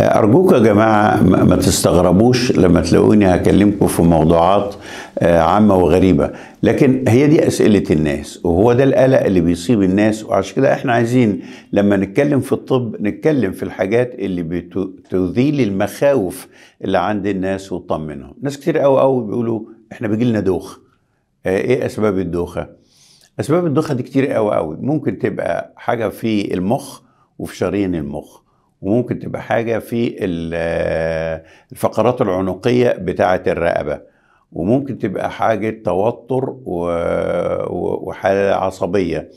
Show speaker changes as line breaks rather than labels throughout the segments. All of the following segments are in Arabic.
أرجوك يا جماعة ما تستغربوش لما تلاقوني هكلمكم في موضوعات آه، عامة وغريبة لكن هي دي أسئلة الناس وهو ده القلق اللي بيصيب الناس وعشان كده احنا عايزين لما نتكلم في الطب نتكلم في الحاجات اللي بتذيل المخاوف اللي عند الناس وتطمنهم ناس كتير قوي قوي بيقولوا احنا بيجيلنا دوخة آه، ايه أسباب الدوخة أسباب الدوخة دي كتير قوي قوي ممكن تبقى حاجة في المخ وفي شرايين المخ وممكن تبقى حاجه في الفقرات العنقيه بتاعه الرقبه وممكن تبقى حاجه توتر وحاله عصبيه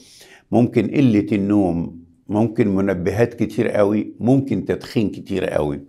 ممكن قله النوم ممكن منبهات كتير قوي ممكن تدخين كتير قوي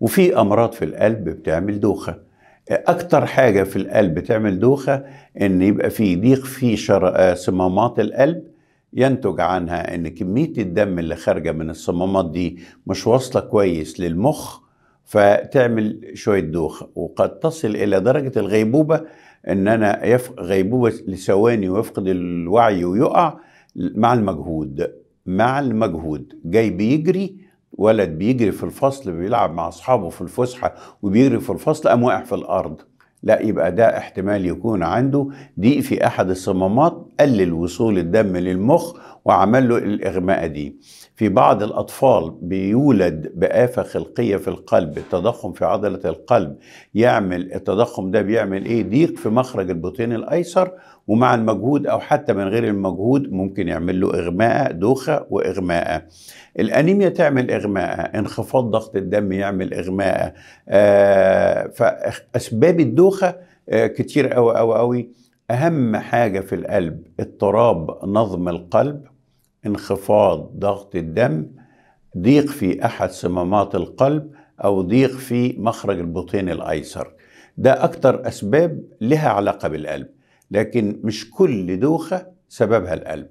وفي امراض في القلب بتعمل دوخه اكتر حاجه في القلب تعمل دوخه ان يبقى في ضيق في آه، صمامات القلب ينتج عنها ان كميه الدم اللي خارجه من الصمامات دي مش واصله كويس للمخ فتعمل شويه دوخه وقد تصل الى درجه الغيبوبه ان انا يف... غيبوبه لثواني ويفقد الوعي ويقع مع المجهود مع المجهود جاي بيجري ولد بيجري في الفصل بيلعب مع اصحابه في الفسحه وبيجري في الفصل قام واقع في الارض لا يبقى ده احتمال يكون عنده ضيق في احد الصمامات قلل وصول الدم للمخ وعمل له الاغماء دي في بعض الاطفال بيولد بافه خلقيه في القلب التضخم في عضله القلب يعمل التضخم ده بيعمل ايه ضيق في مخرج البطين الايسر ومع المجهود او حتى من غير المجهود ممكن يعمل له اغماء دوخه واغماء الانيميا تعمل اغماء انخفاض ضغط الدم يعمل اغماء آه فاسباب الدوخه آه، كتير قوي قوي قوي اهم حاجه في القلب اضطراب نظم القلب انخفاض ضغط الدم ضيق في احد صمامات القلب او ضيق في مخرج البطين الايسر ده اكتر اسباب لها علاقه بالقلب لكن مش كل دوخه سببها القلب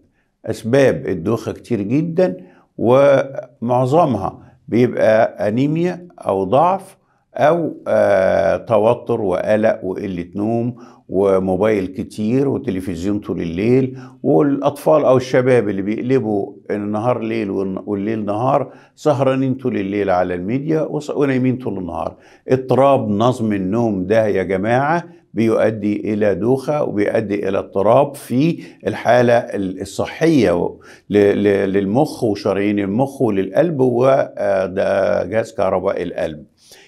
اسباب الدوخه كتير جدا ومعظمها بيبقى انيميا او ضعف او آه، توتر وقلق وقله نوم وموبايل كتير وتلفزيون طول الليل والاطفال او الشباب اللي بيقلبوا النهار ليل والليل نهار سهرانين طول الليل على الميديا ونايمين طول النهار اضطراب نظم النوم ده يا جماعه بيؤدي إلى دوخة وبيؤدي إلى اضطراب في الحالة الصحية للمخ وشرايين المخ وللقلب وجهاز آه، كهرباء القلب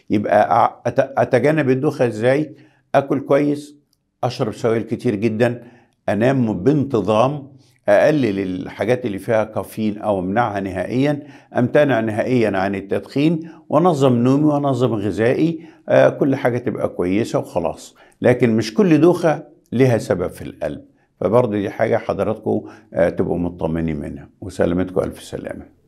يبقى أتجنب الدوخة إزاي؟ أكل كويس أشرب سوائل كتير جدا أنام بانتظام اقلل الحاجات اللي فيها كافيين او امنعها نهائيا امتنع نهائيا عن التدخين وانظم نومي وانظم غذائي آه كل حاجه تبقى كويسه وخلاص لكن مش كل دوخه لها سبب في القلب فبرضه دي حاجه حضراتكم آه تبقوا مطمنين منها وسلامتكم الف سلامه